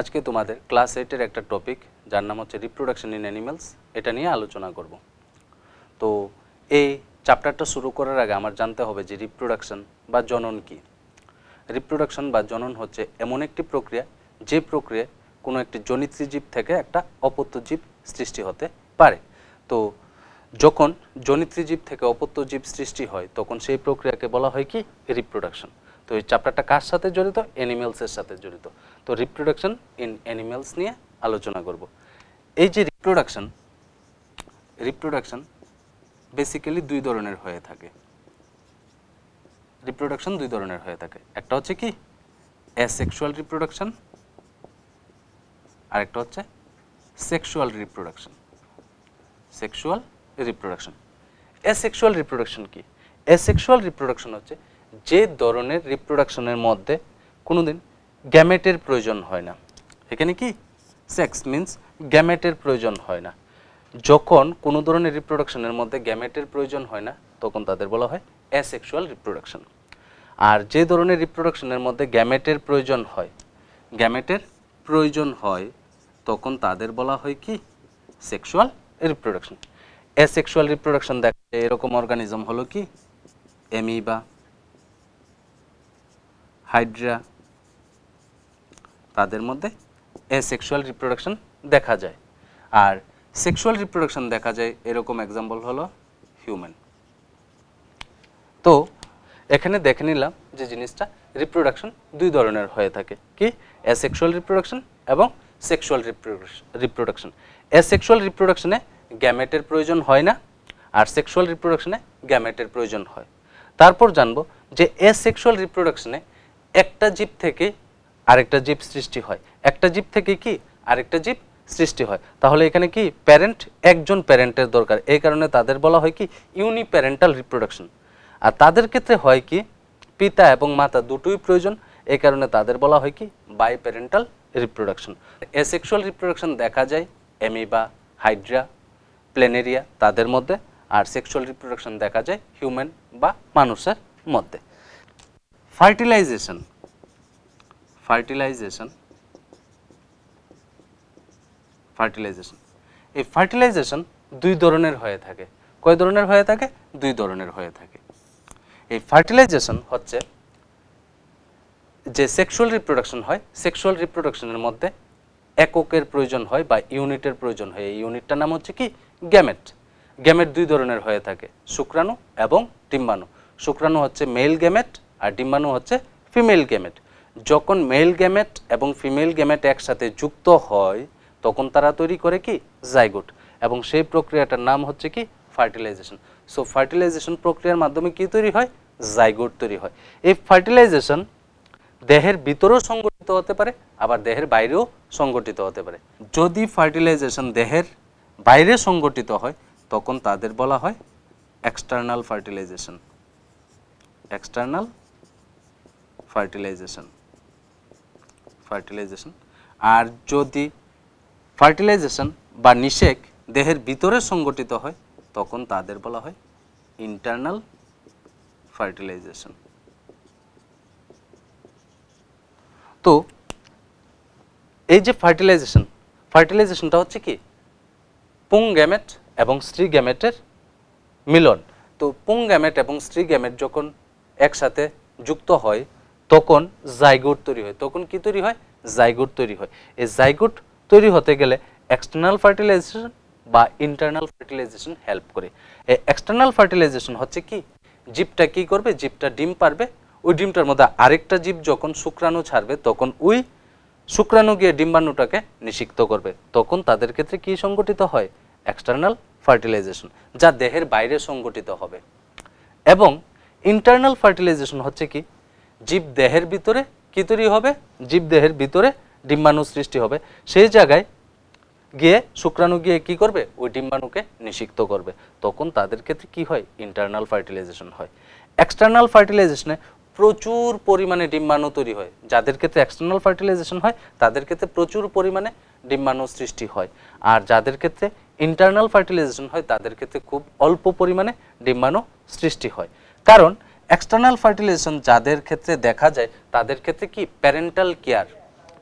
আজকে তোমাদের ক্লাস এইটের একটা টপিক যার নাম হচ্ছে রিপ্রোডাকশন ইন অ্যানিমালস এটা নিয়ে আলোচনা করব তো এই চ্যাপ্টারটা শুরু করার আগে আমার জানতে হবে যে রিপ্রোডাকশন বা জনন কি রিপ্রোডাকশন বা জনন হচ্ছে এমন একটি প্রক্রিয়া যে প্রক্রিয়া কোনো একটি জনিত্রী জীব থেকে একটা অপত্য জীব সৃষ্টি হতে পারে তো যখন জনিত্রী জীব থেকে অপত্য জীব সৃষ্টি হয় তখন সেই প্রক্রিয়াকে বলা হয় কি রিপ্রোডাকশন তো এই চ্যাপ্টারটা কার সাথে জড়িত অ্যানিমেলসের সাথে জড়িত তো রিপ্রোডাকশন ইন অ্যানিমেলস নিয়ে আলোচনা করব এই যে রিপ্রোডাকশন রিপ্রোডাকশন বেসিক্যালি দুই ধরনের হয়ে থাকে রিপ্রোডাকশন দুই ধরনের হয়ে থাকে একটা হচ্ছে কি অ্যাসেক্সুয়াল রিপ্রোডাকশন আরেকটা হচ্ছে sexual reproduction sexual reproduction asexual reproduction কি অ্যাসেক্সুয়াল রিপ্রোডাকশন হচ্ছে যে ধরনের রিপ্রোডাকশনের মধ্যে কোনোদিন গ্যামেটের প্রয়োজন হয় না এখানে কি সেক্স মিন্স গ্যামেটের প্রয়োজন হয় না যখন কোনো ধরনের রিপ্রোডাকশনের মধ্যে গ্যামেটের প্রয়োজন হয় না তখন তাদের বলা হয় অ্যাসেক্সুয়াল রিপ্রোডাকশন আর যে ধরনের রিপ্রোডাকশনের মধ্যে গ্যামেটের প্রয়োজন হয় গ্যামেটের প্রয়োজন হয় তখন তাদের বলা হয় কি সেক্সুয়াল রিপ্রোডাকশন অ্যাসেক্সুয়াল রিপ্রোডাকশন দেখা যায় এরকম অর্গানিজম হলো কি এমিবা হাইড্রা তাদের মধ্যে এ অ্যাসেক্সুয়াল রিপ্রোডাকশন দেখা যায় আর সেক্সুয়াল রিপ্রোডাকশন দেখা যায় এরকম এক্সাম্পল হলো হিউম্যান তো এখানে দেখে নিলাম যে জিনিসটা রিপ্রোডাকশন দুই ধরনের হয়ে থাকে কি অ্যাসেক্সুয়াল রিপ্রোডাকশন এবং সেক্সুয়াল রিপ্রোডাকশন অ্যাসেক্সুয়াল রিপ্রোডাকশনে গ্যামেটের প্রয়োজন হয় না আর সেক্সুয়াল রিপ্রোডাকশনে গ্যামেটের প্রয়োজন হয় তারপর জানবো যে অ্যাসেক্সুয়াল রিপ্রোডাকশনে একটা জীব থেকে আরেকটা জীব সৃষ্টি হয় একটা জীব থেকে কি আরেকটা জীব সৃষ্টি হয় তাহলে এখানে কি প্যারেন্ট একজন প্যারেন্টের দরকার এই কারণে তাদের বলা হয় কি ইউনিপ্যারেন্টাল রিপ্রোডাকশন আর তাদের ক্ষেত্রে হয় কি পিতা এবং মাতা দুটোই প্রয়োজন এই কারণে তাদের বলা হয় কি biparental reproduction asexual reproduction দেখা যায় এমিবা হাইড্রা প্লেনেরিয়া তাদের মধ্যে আর সেক্সুয়াল রিপ্রোডাকশন দেখা যায় হিউম্যান বা মানুষের মধ্যে fertilization fertilization fertilization এই fertilization দুই ধরনের হয়ে থাকে কয় ধরনের হয়ে থাকে দুই ধরনের হয়ে থাকে এই ফার্টিলাইজেশন হচ্ছে যে সেক্সুয়াল রিপ্রোডাকশন হয় সেক্সুয়াল রিপ্রোডাকশনের মধ্যে এককের প্রয়োজন হয় বা ইউনিটের প্রয়োজন হয় এই ইউনিটটার নাম হচ্ছে কি গ্যামেট গ্যামেট দুই ধরনের হয়ে থাকে শুক্রাণু এবং ডিম্বাণু শুক্রাণু হচ্ছে মেল গ্যামেট আর ডিম্বাণু হচ্ছে ফিমেল গ্যামেট যখন মেল গ্যামেট এবং ফিমেল গ্যামেট একসাথে যুক্ত হয় তখন তারা তৈরি করে কি জাইগুট এবং সেই প্রক্রিয়াটার নাম হচ্ছে কি ফার্টিলাইজেশন সো ফার্টিলাইজেশন প্রক্রিয়ার মাধ্যমে কি তৈরি হয় জাইগুট তৈরি হয় এই ফার্টিলাইজেশন দেহের ভিতরেও সংগঠিত হতে পারে আবার দেহের বাইরেও সংগঠিত হতে পারে যদি ফার্টিলাইজেশন দেহের বাইরে সংগঠিত হয় তখন তাদের বলা হয় external fertilisation external fertilisation fertilisation আর যদি ফার্টিলাইজেশন বা নিষেক দেহের ভিতরে সংগঠিত হয় তখন তাদের বলা হয় ইন্টারনাল ফার্টিলাইজেশন তো এই যে ফার্টিলাইজেশন ফার্টিলাইজেশনটা হচ্ছে কি পুং গ্যামেট এবং স্ত্রী গ্যামেটের মিলন তো পুং গ্যামেট এবং স্ত্রী গ্যামেট যখন একসাথে যুক্ত হয় তখন জাইগোট তৈরি হয় তখন কি তৈরি হয় জাইগোট তৈরি হয় এই জাইগোট তৈরি হতে গেলে এক্সটার্নাল ফার্টিলাইজেশন বা ইন্টারনাল ফার্টিলাইজেশন হেল্প করে এই এক্সটার্নাল ফার্টিলাইজেশন হচ্ছে কি জীবটা কি করবে জীবটা ডিম পারবে ওই ডিমটার মধ্যে আরেকটা জীব যখন শুক্রাণু ছাড়বে তখন ওই শুক্রাণু গিয়ে ডিম্বাণুটাকে নিষিক্ত করবে তখন তাদের ক্ষেত্রে কি সংগঠিত হয় এক্সটার্নাল ফার্টিলাইজেশন যা দেহের বাইরে সংগঠিত হবে এবং ইন্টারনাল ফার্টিলাইজেশন হচ্ছে কি জীব দেহের ভিতরে কী তৈরি হবে জীব দেহের ভিতরে ডিম্বাণু সৃষ্টি হবে সেই জায়গায় গিয়ে শুক্রাণু গিয়ে কি করবে ওই ডিম্বাণুকে নিষিক্ত করবে তখন তাদের ক্ষেত্রে কি হয় ইন্টারনাল ফার্টিলাইজেশন হয় এক্সটার্নাল ফার্টিলাইজেশনে প্রচুর পরিমাণে ডিম্বাণু তৈরি হয় যাদের ক্ষেত্রে এক্সটার্নাল ফার্টিলাইজেশন হয় তাদের ক্ষেত্রে প্রচুর পরিমাণে ডিম্বাণু সৃষ্টি হয় আর যাদের ক্ষেত্রে ইন্টারনাল ফার্টিলাইজেশন হয় তাদের ক্ষেত্রে খুব অল্প পরিমাণে ডিম্বাণু সৃষ্টি হয় কারণ এক্সটার্নাল ফার্টিলাইজেশন যাদের ক্ষেত্রে দেখা যায় তাদের ক্ষেত্রে কি প্যারেন্টাল কেয়ার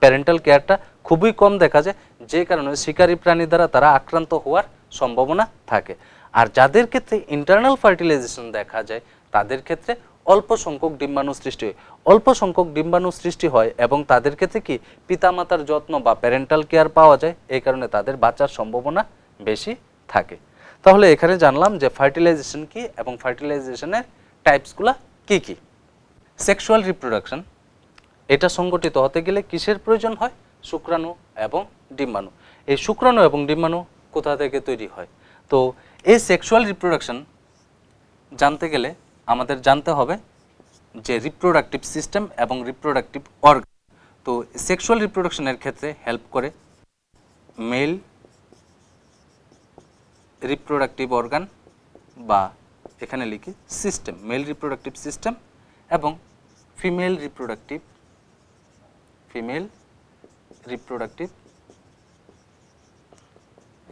প্যারেন্টাল কেয়ারটা খুবই কম দেখা যায় যে কারণে শিকারী প্রাণী দ্বারা তারা আক্রান্ত হওয়ার সম্ভাবনা থাকে আর যাদের ক্ষেত্রে ইন্টারনাল ফার্টিলাইজেশন দেখা যায় তাদের ক্ষেত্রে অল্প সংখ্যক ডিম্বাণু সৃষ্টি হয় অল্প সংখ্যক ডিম্বাণু সৃষ্টি হয় এবং তাদের ক্ষেত্রে কি পিতামাতার যত্ন বা প্যারেন্টাল কেয়ার পাওয়া যায় এই কারণে তাদের বাঁচার সম্ভাবনা বেশি থাকে তাহলে এখানে জানলাম যে ফার্টিলাইজেশন কি এবং ফার্টিলাইজেশনের গুলা কি কি সেক্সুয়াল রিপ্রোডাকশন এটা সংগঠিত হতে গেলে কিসের প্রয়োজন হয় শুক্রাণু এবং ডিম্বাণু এই শুক্রাণু এবং ডিম্বাণু কোথা থেকে তৈরি হয় তো এই সেক্সুয়াল রিপ্রোডাকশন জানতে গেলে আমাদের জানতে হবে যে রিপ্রোডাক্টিভ সিস্টেম এবং রিপ্রোডাক্টিভ অর্গান তো সেক্সুয়াল রিপ্রোডাকশনের ক্ষেত্রে হেল্প করে মেল রিপ্রোডাক্টিভ অর্গান বা এখানে লিখি সিস্টেম মেল রিপ্রোডাক্টিভ সিস্টেম এবং female reproductive female reproductive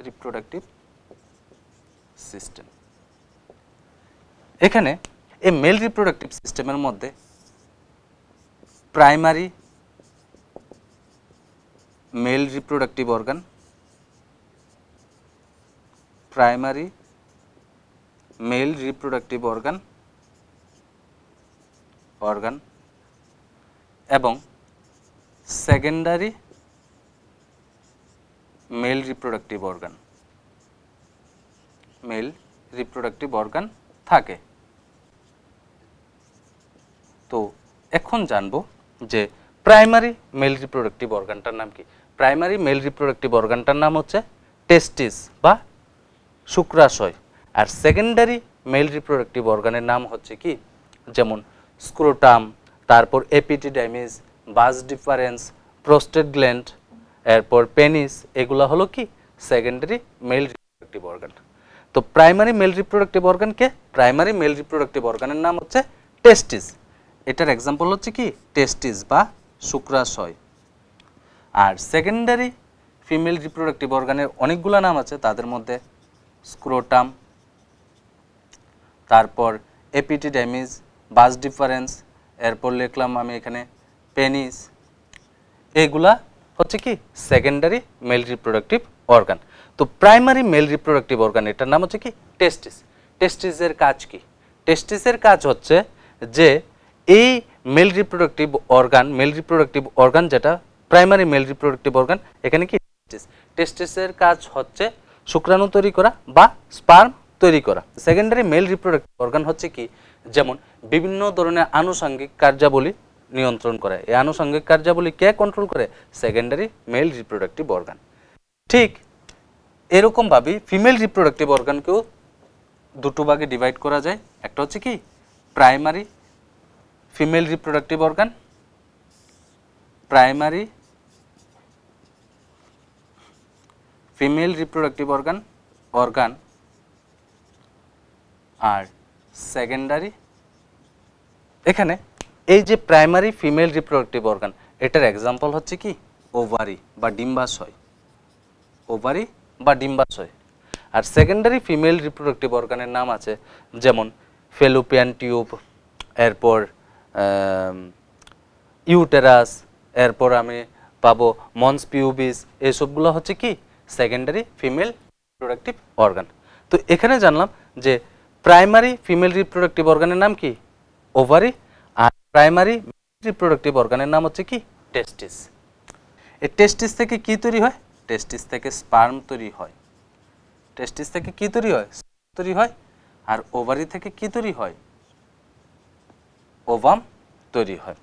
reproductive system এখানে এই মেল রিপ্রোডাক্টিভ সিস্টেমের মধ্যে primary male reproductive organ primary male reproductive organ organ এবং secondary male reproductive organ male reproductive organ থাকে তো এখন জানব যে প্রাইমারি মেল রিপ্রোডাক্টিভ অর্গানটার নাম কি প্রাইমারি মেল রিপ্রোডাক্টিভ অর্গানটার নাম হচ্ছে টেস্টিস বা শুক্রাশয় আর সেকেন্ডারি মেল রিপ্রোডাক্টিভ অর্গানের নাম হচ্ছে কি যেমন স্ক্রোটাম তারপর epididymis vas deferens prostate gland এরপর পেনিস এগুলো হলো কি সেকেন্ডারি মেল রিপ্রোডাক্টিভ অর্গান তো প্রাইমারি মেল রিপ্রোডাক্টিভ অর্গানকে প্রাইমারি মেল রিপ্রোডাক্টিভ অর্গানের নাম হচ্ছে টেস্টিস এটার এক্সাম্পল হচ্ছে কি টেস্টিস বা শুক্রাশয় আর সেকেন্ডারি ফিমেল রিপ্রোডাক্টিভ অর্গানের অনেকগুলো নাম আছে তাদের মধ্যে স্ক্রোটাম তারপর এপিটি ড্যামেজ বাস ডিফারেন্স এরপর লিখলাম আমি এখানে পেনিস এগুলা হচ্ছে কি সেকেন্ডারি মেল রিপ্রোডাক্টিভ অর্গান তো প্রাইমারি মেল রিপ্রোডাক্টিভ অর্গান এটার নাম হচ্ছে কি টেস্টিস টেস্টিসের কাজ কি টেস্টিসের কাজ হচ্ছে যে এই male reproductive organ male reproductive organ যেটা প্রাইমারি মেল রিপ্রোডাক্টিভ অর্গান এখানে কি টেস্টিস টেস্টিসের কাজ হচ্ছে শুক্রাণু তৈরি করা বা স্পার্ম তৈরি করা সেকেন্ডারি মেল রিপ্রোডাক্টিভ অর্গান হচ্ছে কি যেমন বিভিন্ন ধরনের আনুষঙ্গিক কার্যাবলী নিয়ন্ত্রণ করে এই আনুষঙ্গিক কার্যাবলী কে কন্ট্রোল করে সেকেন্ডারি মেল রিপ্রোডাক্টিভ অর্গান ঠিক এরকমভাবে ফিমেল রিপ্রোডাক্টিভ অর্গানকেও দুটো ভাগে ডিভাইড করা যায় একটা হচ্ছে কি primary female reproductive organ primary female reproductive organ organ আর সেকেন্ডারি এখানে এই যে প্রাইমারি ফিমেল রিপ্রোডাক্টিভ অর্গান এটার এক্সাম্পল হচ্ছে কি ওভারি বা ডিম্বাশয় ওভারি বা ডিম্বাশয় আর সেকেন্ডারি ফিমেল রিপ্রোডাক্টিভ অর্গানের নাম আছে যেমন ফেলোপিয়ান টিউব এরপর ইউটেরাস এরপর আমি পাবো মন্স পিউবিস এসবগুলো হচ্ছে কি সেকেন্ডারি ফিমেল রিপ্রোডাক্টিভ অর্গান তো এখানে জানলাম যে প্রাইমারি ফিমেল রিপ্রোডাক্টিভ অর্গানের নাম কি ওভারি আর প্রাইমারি রিপ্রোডাক্টিভ অর্গানের নাম হচ্ছে কি টেস্টিস এই টেস্টিস থেকে কি তৈরি হয় টেস্টিস থেকে স্পার্ম তৈরি হয় টেস্টিস থেকে কি তৈরি হয় তৈরি হয় আর ওভারি থেকে কি তৈরি হয় ওভাম তৈরি হয়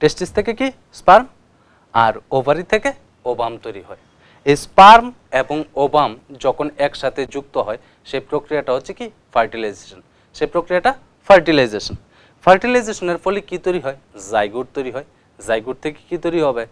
টেস্টিস থেকে কি স্পার্ম আর ওভারি থেকে ওবাম তৈরি হয় এই স্পার্ম এবং ওবাম যখন একসাথে যুক্ত হয় সেই প্রক্রিয়াটা হচ্ছে কি ফার্টিলাইজেশন সেই প্রক্রিয়াটা ফার্টিলাইজেশন ফার্টিলাইজেশনের ফলে কি তৈরি হয় জাইগুট তৈরি হয় জাইগুট থেকে কি তৈরি হবে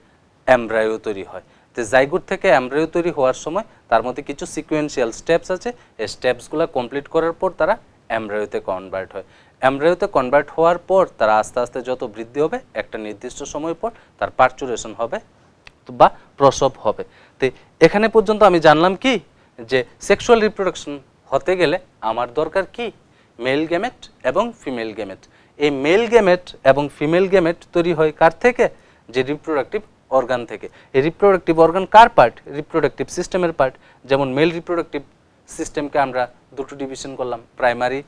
অ্যামব্রায়ো তৈরি হয় তো জাইগুট থেকে অ্যামব্রায়ো তৈরি হওয়ার সময় তার মধ্যে কিছু সিকুয়েন্সিয়াল স্টেপস আছে এই স্টেপসগুলো কমপ্লিট করার পর তারা অ্যামব্রায়োতে কনভার্ট হয় অ্যামব্রায়োতে কনভার্ট হওয়ার পর তারা আস্তে আস্তে যত বৃদ্ধি হবে একটা নির্দিষ্ট সময় পর তার পার্চুরেশন হবে বা প্রসব হবে তো এখানে পর্যন্ত আমি জানলাম কি যে সেক্সুয়াল রিপ্রোডাকশন হতে গেলে আমার দরকার কি মেল গেমেট এবং ফিমেল গেমেট এই মেল গেমেট এবং ফিমেল গেমেট তৈরি হয় কার থেকে যে রিপ্রোডাক্টিভ অর্গান থেকে এই রিপ্রোডাক্টিভ অর্গান কার পার্ট রিপ্রোডাক্টিভ সিস্টেমের পার্ট যেমন মেল রিপ্রোডাক্টিভ সিস্টেমকে আমরা দুটো ডিভিশন করলাম প্রাইমারি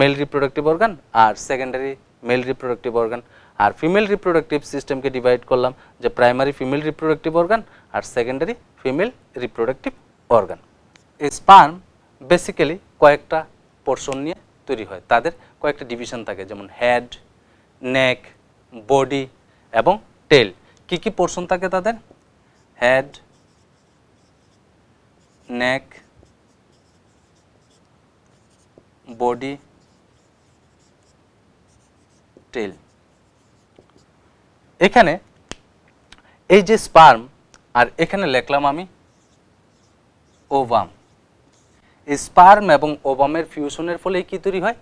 মেল রিপ্রোডাক্টিভ অর্গান আর সেকেন্ডারি মেল রিপ্রোডাক্টিভ অর্গান আর ফিমেল রিপ্রোডাক্টিভ সিস্টেমকে ডিভাইড করলাম যে প্রাইমারি ফিমেল রিপ্রোডাক্টিভ অর্গান আর secondary female reproductive organ sperm basically কয়েকটা পোর্শন নিয়ে তৈরি হয় তাদের কয়েকটা ডিভিশন থাকে যেমন হেড নেক বডি এবং টেল কি কি পোর্শন থাকে তাদের হেড নেক বডি টেল এখানে এই যে স্পার্ম আর এখানে লেখলাম আমি ওভাম স্পার্ম এবং ওবামের ফিউশনের ফলে কি তৈরি হয়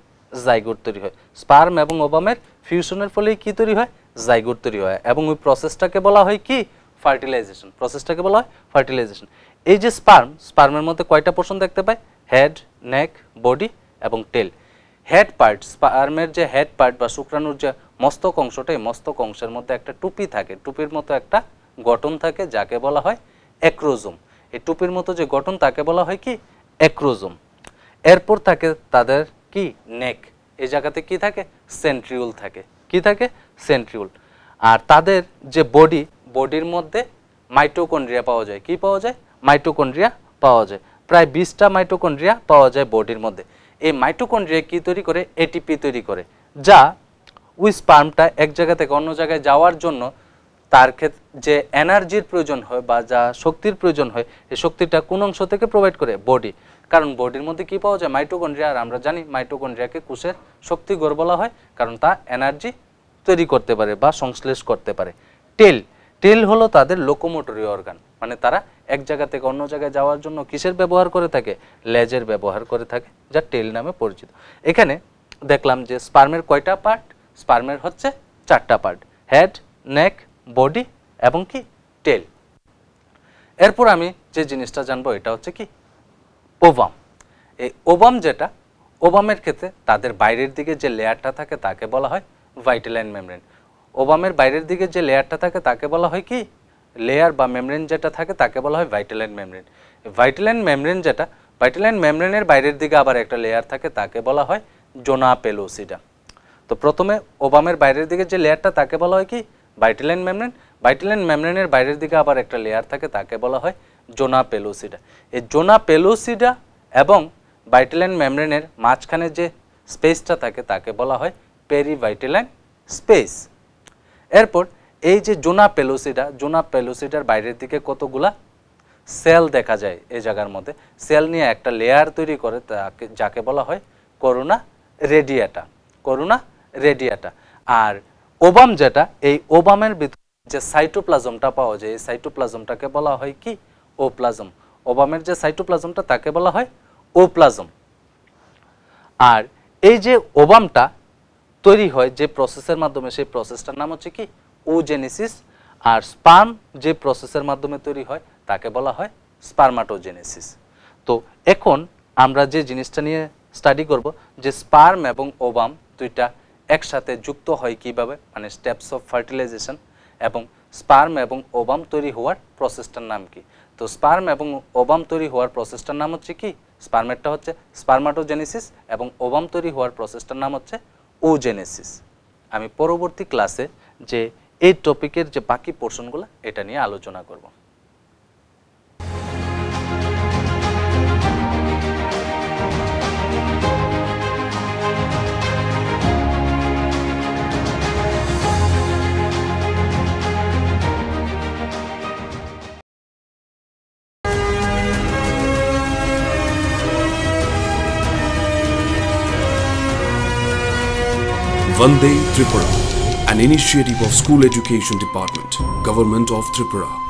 জাইগোট তৈরি হয় স্পার্ম এবং ওবামের ফিউশনের ফলে কি তৈরি হয় জাইগোট তৈরি হয় এবং ওই প্রসেসটাকে বলা হয় কি ফার্টিলাইজেশন প্রসেসটাকে বলা হয় ফার্টিলাইজেশন এই যে স্পার্ম স্পার্মের মধ্যে কয়টা পোর্শন দেখতে পাই হেড নেক বডি এবং টেল হেড পার্ট স্পার্মের যে হেড পার্ট বা শুক্রাণুর যে মস্তক অংশটা এই মস্তক অংশের মধ্যে একটা টুপি থাকে টুপির মতো একটা গঠন থাকে যাকে বলা হয় অ্যাক্রোজোম এই টুপির মতো যে গঠন তাকে বলা হয় কি অ্যাক্রোজোম এরপর থাকে তাদের কি নেক এই জায়গাতে কি থাকে সেন্ট্রিউল থাকে কি থাকে সেন্ট্রিউল আর তাদের যে বডি বডির মধ্যে মাইটোকন্ড্রিয়া পাওয়া যায় কি পাওয়া যায় মাইটোকন্ড্রিয়া পাওয়া যায় প্রায় বিশটা মাইটোকন্ড্রিয়া পাওয়া যায় বডির মধ্যে এই মাইটোকন্ড্রিয়া কি তৈরি করে এটিপি তৈরি করে যা উই স্পার্মটা এক জায়গা থেকে অন্য জায়গায় যাওয়ার জন্য তার ক্ষেত্রে যে এনার্জির প্রয়োজন হয় বা যা শক্তির প্রয়োজন হয় এই শক্তিটা কোন অংশ থেকে প্রোভাইড করে বডি কারণ বডির মধ্যে কি পাওয়া যায় মাইটোকন্ড্রিয়া আর আমরা জানি মাইটোকন্ড্রিয়াকে শক্তি গড় বলা হয় কারণ তা এনার্জি তৈরি করতে পারে বা সংশ্লেষ করতে পারে টেল টেল হলো তাদের লোকোমোটরি অর্গান মানে তারা এক জায়গা থেকে অন্য জায়গায় যাওয়ার জন্য কিসের ব্যবহার করে থাকে লেজের ব্যবহার করে থাকে যা টেল নামে পরিচিত এখানে দেখলাম যে স্পার্মের কয়টা পার্ট স্পার্মের হচ্ছে চারটা পার্ট হেড নেক বডি এবং কি টেল এরপর আমি যে জিনিসটা জানবো এটা হচ্ছে কি ওবাম এই ওবাম যেটা ওবামের ক্ষেত্রে তাদের বাইরের দিকে যে লেয়ারটা থাকে তাকে বলা হয় ভাইটেলাইন মেমরেন ওবামের বাইরের দিকে যে লেয়ারটা থাকে তাকে বলা হয় কি লেয়ার বা মেমরেন যেটা থাকে তাকে বলা হয় ভাইটেলাইন মেমরেন ভাইটেলাইন মেমরেন যেটা ভাইটেলাইন মেমরেনের বাইরের দিকে আবার একটা লেয়ার থাকে তাকে বলা হয় জোনা পেলোসিডা তো প্রথমে ওবামের বাইরের দিকে যে লেয়ারটা তাকে বলা হয় কি বাইটেলাইন মেমরেন বাইটেলাইন মেমরেনের বাইরের দিকে আবার একটা লেয়ার থাকে তাকে বলা হয় জোনা পেলোসিডা এই জোনা পেলোসিডা এবং বাইটেলাইন মেমরেনের মাঝখানে যে স্পেসটা থাকে তাকে বলা হয় পেরিভাইটেলাইন স্পেস এরপর এই যে জোনা পেলোসিডা জোনা পেলোসিডার বাইরের দিকে কতগুলা সেল দেখা যায় এই জায়গার মধ্যে সেল নিয়ে একটা লেয়ার তৈরি করে তাকে যাকে বলা হয় করোনা রেডিয়াটা করোনা রেডিয়াটা আর ওবাম যেটা এই ওবামের ভিতরে যে সাইটোপ্লাজমটা পাওয়া যায় এই সাইটোপ্লাজমটাকে বলা হয় কি ওপ্লাজম ওবামের যে সাইটোপ্লাজমটা তাকে বলা হয় ওপ্লাজম আর এই যে ওবামটা তৈরি হয় যে প্রসেসের মাধ্যমে সেই প্রসেসটার নাম হচ্ছে কি ওজেনেসিস আর স্পার্ম যে প্রসেসের মাধ্যমে তৈরি হয় তাকে বলা হয় স্পার্মাটোজেনেসিস তো এখন আমরা যে জিনিসটা নিয়ে স্টাডি করব যে স্পার্ম এবং ওবাম দুইটা একসাথে যুক্ত হয় কিভাবে মানে স্টেপস অফ ফার্টিলাইজেশন এবং স্পার্ম এবং ওবাম তৈরি হওয়ার প্রসেসটার নাম কি তো স্পার্ম এবং ওবাম তৈরি হওয়ার প্রসেসটার নাম হচ্ছে কি স্পার্মেরটা হচ্ছে স্পার্মাটোজেনেসিস এবং ওবাম তৈরি হওয়ার প্রসেসটার নাম হচ্ছে ওজেনেসিস আমি পরবর্তী ক্লাসে যে এই টপিকের যে বাকি পোর্শনগুলো এটা নিয়ে আলোচনা করব Vande Tripura, an initiative of School Education Department, Government of Tripura.